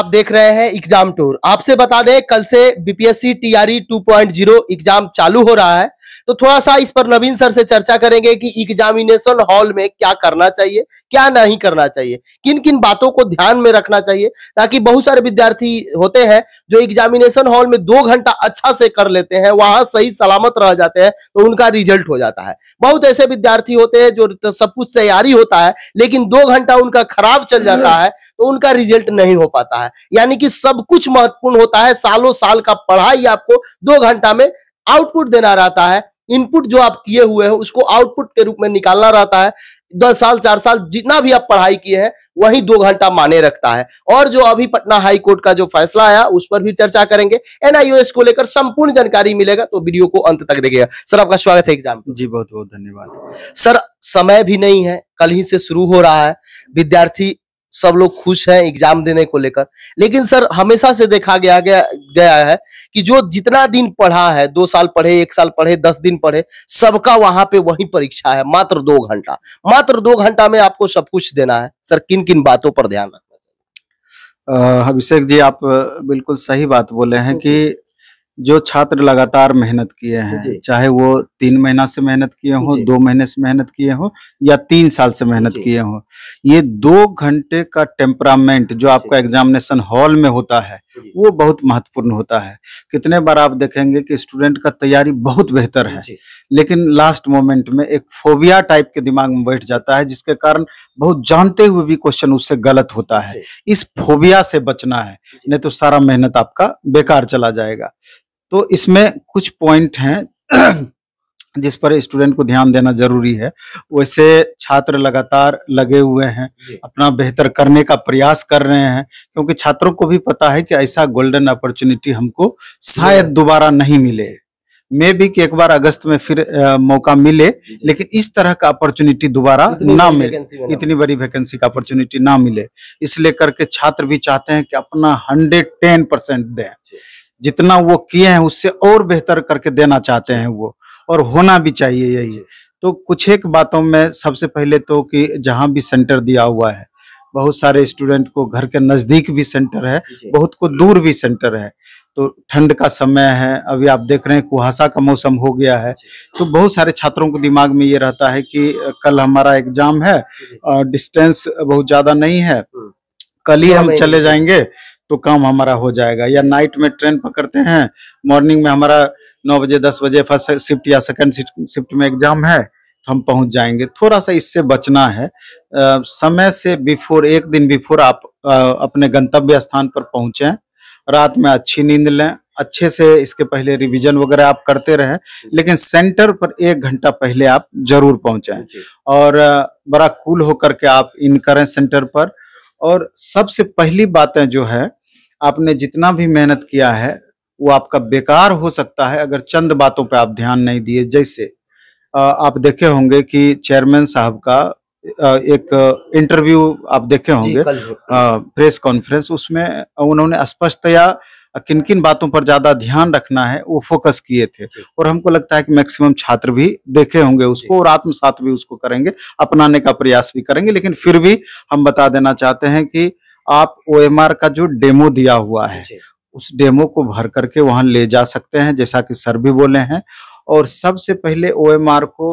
आप देख रहे हैं एग्जाम टूर आपसे बता दें कल से बीपीएससी टीआरई 2.0 एग्जाम चालू हो रहा है तो थोड़ा सा इस पर नवीन सर से चर्चा करेंगे कि एग्जामिनेशन हॉल में क्या करना चाहिए क्या नहीं करना चाहिए किन किन बातों को ध्यान में रखना चाहिए ताकि बहुत सारे विद्यार्थी होते हैं जो एग्जामिनेशन हॉल में दो घंटा अच्छा से कर लेते हैं वहां सही सलामत रह जाते हैं तो उनका रिजल्ट हो जाता है बहुत ऐसे विद्यार्थी होते हैं जो तो सब कुछ तैयारी होता है लेकिन दो घंटा उनका खराब चल जाता है तो उनका रिजल्ट नहीं हो पाता है यानी कि सब कुछ महत्वपूर्ण होता है सालों साल का पढ़ाई आपको दो घंटा में आउटपुट देना रहता है इनपुट जो आप किए हुए हैं उसको आउटपुट के रूप में निकालना रहता है दस साल चार साल जितना भी आप पढ़ाई किए हैं वही दो घंटा माने रखता है और जो अभी पटना हाई कोर्ट का जो फैसला आया उस पर भी चर्चा करेंगे एनआईओएस को लेकर संपूर्ण जानकारी मिलेगा तो वीडियो को अंत तक देखिएगा सर आपका स्वागत है एग्जाम जी बहुत बहुत धन्यवाद सर समय भी नहीं है कल ही से शुरू हो रहा है विद्यार्थी सब लोग खुश हैं एग्जाम देने को लेकर लेकिन सर हमेशा से देखा गया गया है कि जो जितना दिन पढ़ा है दो साल पढ़े एक साल पढ़े दस दिन पढ़े सबका वहां पे वही परीक्षा है मात्र दो घंटा मात्र दो घंटा में आपको सब कुछ देना है सर किन किन बातों पर ध्यान रखना चाहिए अभिषेक जी आप बिल्कुल सही बात बोले हैं कि जो छात्र लगातार मेहनत किए हैं चाहे वो तीन महीना से मेहनत किए हो दो महीने से मेहनत किए हो या तीन साल से मेहनत किए हो ये दो घंटे का टेम्परामेंट जो आपका एग्जामिनेशन हॉल में होता है वो बहुत महत्वपूर्ण होता है कितने बार आप देखेंगे कि स्टूडेंट का तैयारी बहुत बेहतर है लेकिन लास्ट मोमेंट में एक फोबिया टाइप के दिमाग में बैठ जाता है जिसके कारण बहुत जानते हुए भी क्वेश्चन उससे गलत होता है इस फोबिया से बचना है नहीं तो सारा मेहनत आपका बेकार चला जाएगा तो इसमें कुछ पॉइंट हैं जिस पर स्टूडेंट को ध्यान देना जरूरी है वैसे छात्र लगातार लगे हुए हैं अपना बेहतर करने का प्रयास कर रहे हैं क्योंकि छात्रों को भी पता है कि ऐसा गोल्डन अपॉर्चुनिटी हमको शायद दोबारा नहीं मिले मे भी कि एक बार अगस्त में फिर आ, मौका मिले लेकिन इस तरह का अपॉर्चुनिटी दोबारा ना मिले इतनी बड़ी वैकेंसी का अपॉर्चुनिटी ना मिले इसलिए करके छात्र भी चाहते हैं कि अपना हंड्रेड टेन परसेंट दें जितना वो किए हैं उससे और बेहतर करके देना चाहते हैं वो और होना भी चाहिए यही तो कुछ एक बातों में सबसे पहले तो कि जहाँ भी सेंटर दिया हुआ है बहुत सारे स्टूडेंट को घर के नज़दीक भी सेंटर है बहुत को दूर भी सेंटर है तो ठंड का समय है अभी आप देख रहे हैं कुहासा का मौसम हो गया है तो बहुत सारे छात्रों को दिमाग में ये रहता है कि कल हमारा एग्जाम है डिस्टेंस बहुत ज़्यादा नहीं है हम्म। कल ही हम चले जाएंगे तो काम हमारा हो जाएगा या नाइट में ट्रेन पकड़ते हैं मॉर्निंग में हमारा नौ बजे दस बजे फर्स्ट शिफ्ट या सेकंड शिफ्ट में एग्जाम है तो हम पहुंच जाएंगे थोड़ा सा इससे बचना है आ, समय से बिफोर एक दिन बिफोर आप आ, अपने गंतव्य स्थान पर पहुंचे रात में अच्छी नींद लें अच्छे से इसके पहले रिवीजन वगैरह आप करते रहें लेकिन सेंटर पर एक घंटा पहले आप जरूर पहुंचाएं और बड़ा कूल होकर के आप इन करें सेंटर पर और सबसे पहली बातें जो है आपने जितना भी मेहनत किया है वो आपका बेकार हो सकता है अगर चंद बातों पे आप ध्यान नहीं दिए जैसे आप देखे होंगे कि चेयरमैन साहब का एक इंटरव्यू आप देखे होंगे प्रेस कॉन्फ्रेंस उसमें उन्होंने स्पष्टतया किन किन बातों पर ज्यादा ध्यान रखना है वो फोकस किए थे और हमको लगता है कि मैक्सिमम छात्र भी देखे होंगे उसको और आत्मसात भी उसको करेंगे अपनाने का प्रयास भी करेंगे लेकिन फिर भी हम बता देना चाहते हैं कि आप ओएमआर का जो डेमो दिया हुआ है उस डेमो को भर करके वहां ले जा सकते हैं जैसा कि सर भी बोले हैं और सबसे पहले ओएमआर को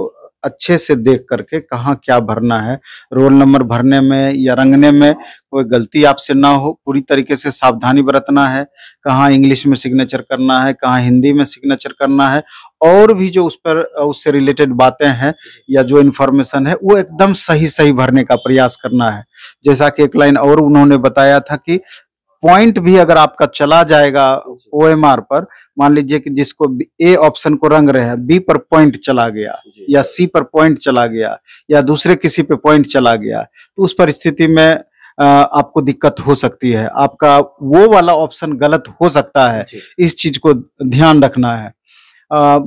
अच्छे से देख करके कहाँ क्या भरना है रोल नंबर भरने में या रंगने में कोई गलती आपसे ना हो पूरी तरीके से सावधानी बरतना है कहाँ इंग्लिश में सिग्नेचर करना है कहाँ हिंदी में सिग्नेचर करना है और भी जो उस पर उससे रिलेटेड बातें हैं या जो इन्फॉर्मेशन है वो एकदम सही सही भरने का प्रयास करना है जैसा कि एक लाइन और उन्होंने बताया था कि पॉइंट भी अगर आपका चला जाएगा ओ एम आर पर मान लीजिए कि जिसको ए ऑप्शन को रंग रहे हैं बी पर पॉइंट चला गया या सी पर पॉइंट चला गया या दूसरे किसी पे पॉइंट चला गया तो उस परिस्थिति में आपको दिक्कत हो सकती है आपका वो वाला ऑप्शन गलत हो सकता है इस चीज को ध्यान रखना है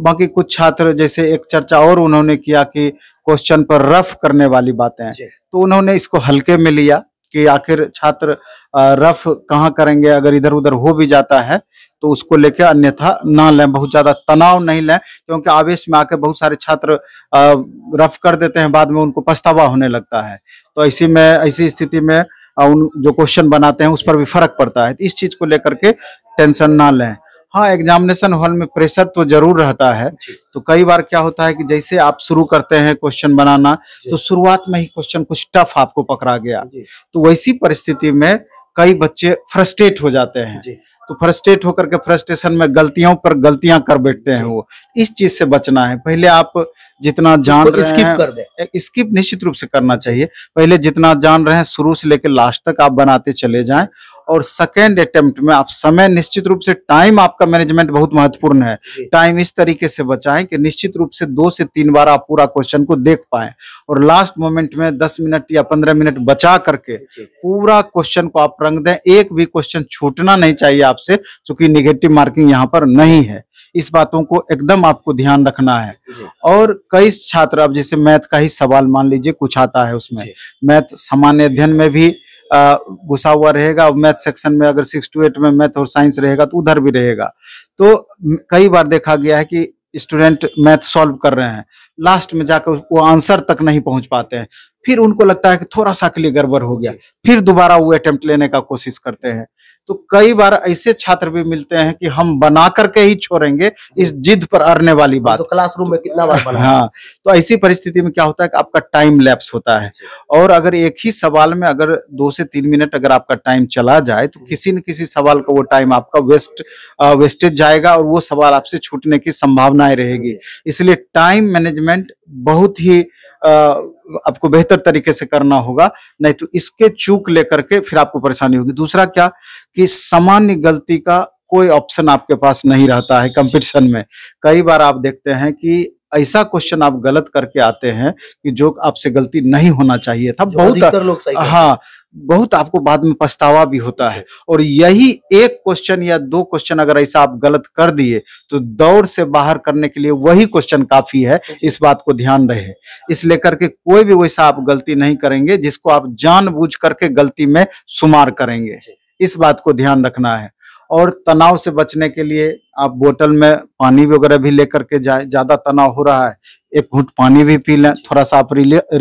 बाकी कुछ छात्र जैसे एक चर्चा और उन्होंने किया कि क्वेश्चन पर रफ करने वाली बातें तो उन्होंने इसको हल्के में लिया कि आखिर छात्र रफ कहाँ करेंगे अगर इधर उधर हो भी जाता है तो उसको लेके अन्यथा ना लें बहुत ज्यादा तनाव नहीं लें क्योंकि आवेश में आकर बहुत सारे छात्र रफ कर देते हैं बाद में उनको पछतावा होने लगता है तो ऐसी में ऐसी स्थिति में उन जो क्वेश्चन बनाते हैं उस पर भी फर्क पड़ता है इस चीज को लेकर के टेंशन ना लें हाँ एग्जामिनेशन हॉल में प्रेशर तो जरूर रहता है तो कई बार क्या होता है कि जैसे आप शुरू करते हैं क्वेश्चन बनाना तो शुरुआत में ही क्वेश्चन कुछ टफ आपको पकड़ा गया तो वैसी परिस्थिति में कई बच्चे फ्रस्ट्रेट हो जाते हैं तो फ्रस्ट्रेट होकर के फ्रस्ट्रेशन में गलतियों पर गलतियां कर बैठते हैं वो इस चीज से बचना है पहले आप जितना जान रहे स्किप कर दे स्किप निश्चित रूप से करना चाहिए पहले जितना जान रहे हैं शुरू से लेकर लास्ट तक आप बनाते चले जाएं और सेकेंड अटेम्प्ट में आप समय निश्चित रूप से टाइम आपका मैनेजमेंट बहुत महत्वपूर्ण है टाइम इस तरीके से बचाएं कि निश्चित रूप से दो से तीन बार आप पूरा क्वेश्चन को देख पाए और लास्ट मोमेंट में दस मिनट या पंद्रह मिनट बचा करके पूरा क्वेश्चन को आप रंग दें एक भी क्वेश्चन छूटना नहीं चाहिए आपसे चूंकि निगेटिव मार्किंग यहाँ पर नहीं है इस बातों को एकदम आपको ध्यान रखना है और कई छात्र अब जैसे मैथ का ही सवाल मान लीजिए कुछ आता है उसमें मैथ सामान्य अध्ययन में भी घुसा हुआ रहेगा मैथ सेक्शन में अगर सिक्स टू एट में मैथ और साइंस रहेगा तो उधर भी रहेगा तो कई बार देखा गया है कि स्टूडेंट मैथ सॉल्व कर रहे हैं लास्ट में जाकर वो आंसर तक नहीं पहुंच पाते हैं फिर उनको लगता है कि थोड़ा सा के लिए गड़बड़ हो गया फिर दोबारा वो अटेम्प्ट लेने का कोशिश करते हैं तो कई बार ऐसे छात्र भी मिलते हैं कि हम बना करके ही छोड़ेंगे इस जिद पर अरने वाली बात तो क्लासरूम में कितना बार बना हाँ तो ऐसी परिस्थिति में क्या होता है कि आपका टाइम लैप्स होता है और अगर एक ही सवाल में अगर दो से तीन मिनट अगर आपका टाइम चला जाए तो किसी न किसी सवाल का वो टाइम आपका वेस्ट वेस्टेज जाएगा और वो सवाल आपसे छूटने की संभावनाएं रहेगी इसलिए टाइम मैनेजमेंट बहुत ही आपको बेहतर तरीके से करना होगा नहीं तो इसके चूक लेकर के फिर आपको परेशानी होगी दूसरा क्या कि सामान्य गलती का कोई ऑप्शन आपके पास नहीं रहता है कंपटीशन में कई बार आप देखते हैं कि ऐसा क्वेश्चन आप गलत करके आते हैं कि जो आपसे गलती नहीं होना चाहिए था बहुत लोग हाँ बहुत आपको बाद में पछतावा भी होता है और यही एक क्वेश्चन या दो क्वेश्चन अगर ऐसा आप गलत कर दिए तो दौड़ से बाहर करने के लिए वही क्वेश्चन काफी है इस बात को ध्यान रहे इस लेकर के कोई भी वैसा आप गलती नहीं करेंगे जिसको आप जान करके गलती में शुमार करेंगे इस बात को ध्यान रखना है और तनाव से बचने के लिए आप बोतल में पानी वगैरह भी लेकर के जाए ज्यादा तनाव हो रहा है एक घुट पानी भी पी लें थोड़ा सा आप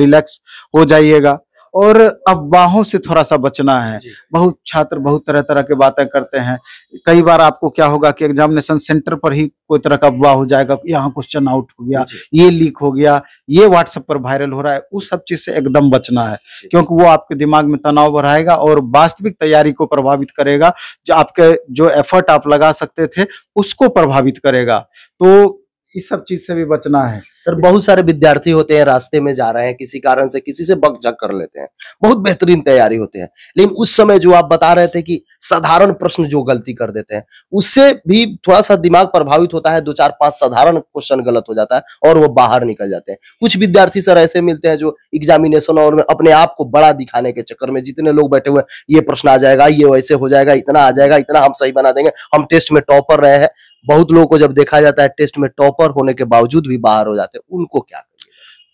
रिलैक्स हो जाइएगा और अफवाहों से थोड़ा सा बचना है बहुत छात्र बहुत तरह तरह के बातें करते हैं कई बार आपको क्या होगा कि एग्जामिनेशन सेंटर पर ही कोई तरह का अफवाह हो जाएगा यहाँ क्वेश्चन आउट हो गया ये लीक हो गया ये व्हाट्सएप पर वायरल हो रहा है उस सब चीज से एकदम बचना है क्योंकि वो आपके दिमाग में तनाव बढ़ाएगा और वास्तविक तैयारी को प्रभावित करेगा जो आपके जो एफर्ट आप लगा सकते थे उसको प्रभावित करेगा तो इस सब चीज से भी बचना है सर बहुत सारे विद्यार्थी होते हैं रास्ते में जा रहे हैं किसी कारण से किसी से बक झक कर लेते हैं बहुत बेहतरीन तैयारी होते हैं लेकिन उस समय जो आप बता रहे थे कि साधारण प्रश्न जो गलती कर देते हैं उससे भी थोड़ा सा दिमाग प्रभावित होता है दो चार पांच साधारण क्वेश्चन गलत हो जाता है और वो बाहर निकल जाते हैं कुछ विद्यार्थी सर ऐसे मिलते हैं जो एग्जामिनेशन और अपने आप को बड़ा दिखाने के चक्कर में जितने लोग बैठे हुए ये प्रश्न आ जाएगा ये वैसे हो जाएगा इतना आ जाएगा इतना हम सही बना देंगे हम टेस्ट में टॉपर रहे हैं बहुत लोगों को जब देखा जाता है टेस्ट में टॉपर होने के बावजूद भी बाहर हो जाते चाहते हैं उनको क्या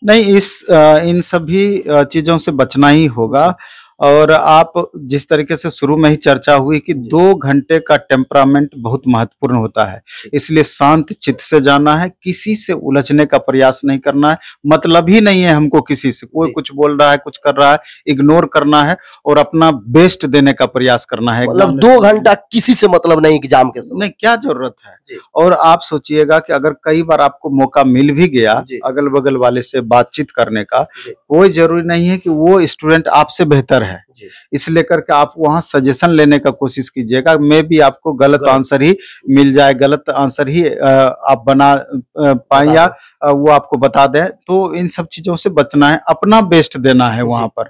नहीं इस इन सभी चीजों से बचना ही होगा और आप जिस तरीके से शुरू में ही चर्चा हुई कि दो घंटे का टेम्परामेंट बहुत महत्वपूर्ण होता है इसलिए शांत चित्त से जाना है किसी से उलझने का प्रयास नहीं करना है मतलब ही नहीं है हमको किसी से कोई कुछ बोल रहा है कुछ कर रहा है इग्नोर करना है और अपना बेस्ट देने का प्रयास करना है मतलब दो घंटा किसी से मतलब नहीं एग्जाम के नहीं क्या जरूरत है और आप सोचिएगा कि अगर कई बार आपको मौका मिल भी गया अगल बगल वाले से बातचीत करने का कोई जरूरी नहीं है कि वो स्टूडेंट आपसे बेहतर है इस लेकर के आप वहाँ सजेशन लेने का कोशिश कीजिएगा मे भी आपको गलत, गलत आंसर ही मिल जाए गलत आंसर ही आप बना पाए या वो आपको बता दे तो इन सब चीजों से बचना है अपना बेस्ट देना है वहां पर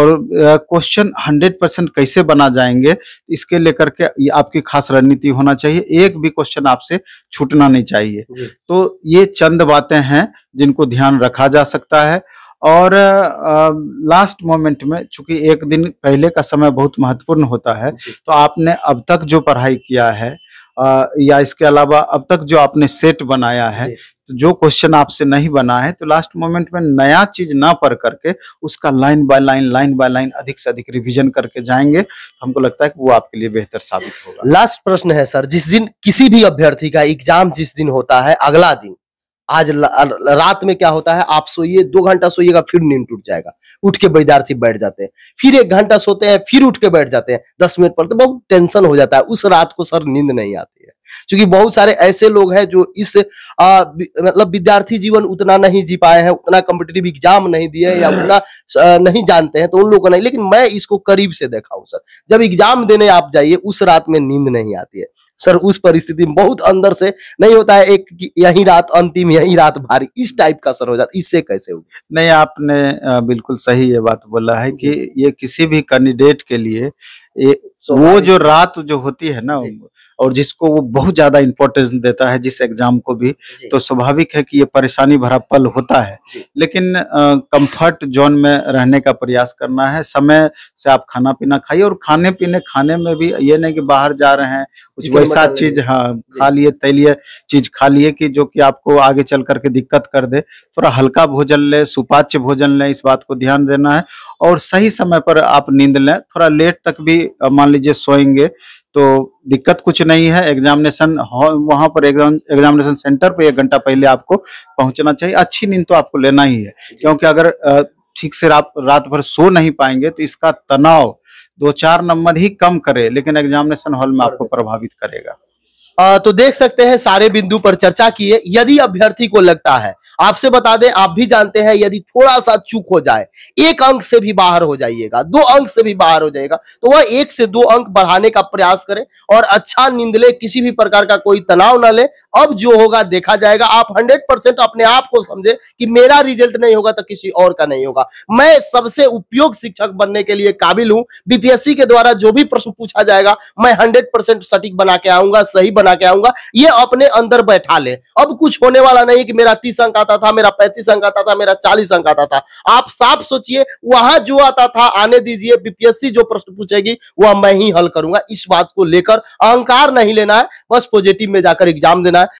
और क्वेश्चन हंड्रेड परसेंट कैसे बना जाएंगे इसके लेकर के आपकी खास रणनीति होना चाहिए एक भी क्वेश्चन आपसे छूटना नहीं चाहिए तो ये चंद बातें हैं जिनको ध्यान रखा जा सकता है और लास्ट मोमेंट में चूंकि एक दिन पहले का समय बहुत महत्वपूर्ण होता है तो आपने अब तक जो पढ़ाई किया है आ, या इसके अलावा अब तक जो आपने सेट बनाया है तो जो क्वेश्चन आपसे नहीं बना है तो लास्ट मोमेंट में नया चीज ना पढ़ करके उसका line by line line by line अधिक से अधिक रिवीजन करके जाएंगे तो हमको लगता है कि वो आपके लिए बेहतर साबित होगा लास्ट प्रश्न है सर जिस दिन किसी भी अभ्यर्थी का एग्जाम जिस दिन होता है अगला दिन आज रात में क्या होता है आप सोइए दो घंटा सोइएगा फिर नींद टूट जाएगा उठ के विद्यार्थी बैठ जाते हैं फिर एक घंटा सोते हैं फिर उठ के बैठ जाते हैं दस मिनट पर तो बहुत टेंशन हो जाता है उस रात को सर नींद नहीं आती है क्योंकि बहुत सारे ऐसे लोग हैं जो इस मतलब विद्यार्थी जीवन उतना नहीं जी पाए हैं उतना कम्पिटेटिव एग्जाम नहीं दिए या उतना नहीं जानते हैं तो उन लोगों को नहीं लेकिन मैं इसको करीब से देखा हूँ सर जब एग्जाम देने आप जाइए उस रात में नींद नहीं आती है सर उस परिस्थिति में बहुत अंदर से नहीं होता है एक यही रात अंतिम यही रात भारी इस टाइप का सर हो जाता इससे कैसे हो नहीं आपने बिल्कुल सही ये बात बोला है कि ये किसी भी कैंडिडेट के लिए ये वो जो रात जो होती है ना और जिसको वो बहुत ज्यादा इम्पोर्टेंस देता है जिस एग्जाम को भी तो स्वाभाविक है कि ये परेशानी भरा पल होता है लेकिन कंफर्ट जोन में रहने का प्रयास करना है समय से आप खाना पीना खाइए और खाने पीने खाने में भी ये नहीं कि बाहर जा रहे हैं कुछ वैसा चीज हाँ खा लिए तैलिए चीज खा लिए कि जो कि आपको आगे चल करके दिक्कत कर दे थोड़ा हल्का भोजन ले सुपाच्य भोजन ले इस बात को ध्यान देना है और सही समय पर आप नींद लें थोड़ा लेट तक भी मान लीजिए सोएंगे तो दिक्कत कुछ नहीं है एग्जामिनेशन वहां पर एग्जाम एग्जामिनेशन सेंटर पर एक घंटा पहले आपको पहुंचना चाहिए अच्छी नींद तो आपको लेना ही है क्योंकि अगर ठीक से रात रात भर सो नहीं पाएंगे तो इसका तनाव दो चार नंबर ही कम करे लेकिन एग्जामिनेशन हॉल में आपको प्रभावित करेगा तो देख सकते हैं सारे बिंदु पर चर्चा किए यदि अभ्यर्थी को लगता है आपसे बता दें आप भी जानते हैं यदि थोड़ा सा चूक हो जाए एक अंक से भी बाहर हो जाइएगा दो अंक से भी बाहर हो जाएगा तो वह एक से दो अंक बढ़ाने का प्रयास करें और अच्छा नींद ले किसी भी प्रकार का कोई तनाव ना ले अब जो होगा देखा जाएगा आप हंड्रेड अपने आप को समझे कि मेरा रिजल्ट नहीं होगा तो किसी और का नहीं होगा मैं सबसे उपयोग शिक्षक बनने के लिए काबिल हूं बीपीएससी के द्वारा जो भी प्रश्न पूछा जाएगा मैं हंड्रेड सटीक बना के आऊंगा सही बना के आऊंगा ये अपने अंदर बैठा ले अब कुछ होने वाला नहीं कि मेरा तीस अंक आता था मेरा पैंतीस अंक आता था मेरा चालीस अंक आता था आप साफ सोचिए वहां जो आता था आने दीजिए बीपीएससी जो प्रश्न पूछेगी वह मैं ही हल करूंगा इस बात को लेकर अहंकार नहीं लेना है बस पॉजिटिव में जाकर एग्जाम देना है